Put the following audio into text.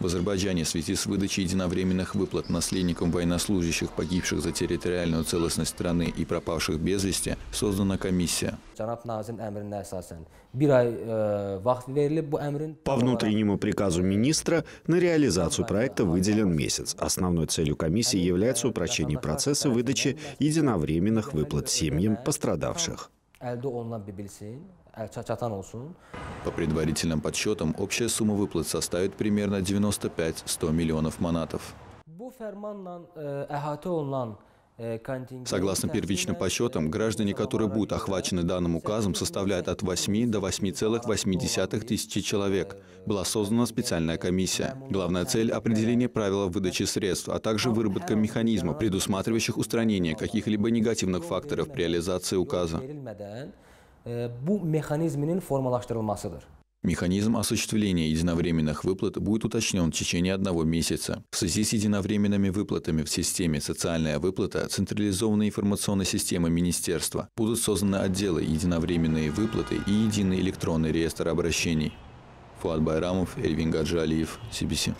В Азербайджане в связи с выдачей единовременных выплат наследникам военнослужащих, погибших за территориальную целостность страны и пропавших без вести, создана комиссия. Э, По внутреннему приказу министра на реализацию проекта выделен месяц. Основной целью комиссии является упрощение процесса выдачи единовременных выплат семьям пострадавших əldə olunan bir bilsin, e, По предварительным подсчетам, общая сумма выплат составит примерно 95-100 миллионов манатов. Bu fərmanla e, əhatə olunan Э, Согласно первичным подсчетам, граждане, которые будут охвачены данным указом, составляют от 8 до 8,8 тысячи человек. Была создана специальная комиссия. Главная цель – определение правил выдачи средств, а также выработка механизма, предусматривающих устранение каких-либо негативных факторов при реализации указа. Механизм осуществления единовременных выплат будет уточнен в течение одного месяца. В связи с единовременными выплатами в системе «Социальная выплата» централизованной информационной системы Министерства будут созданы отделы «Единовременные выплаты» и «Единый электронный реестр обращений». Фуат Байрамов, Эльвин Гаджалиев, CBC.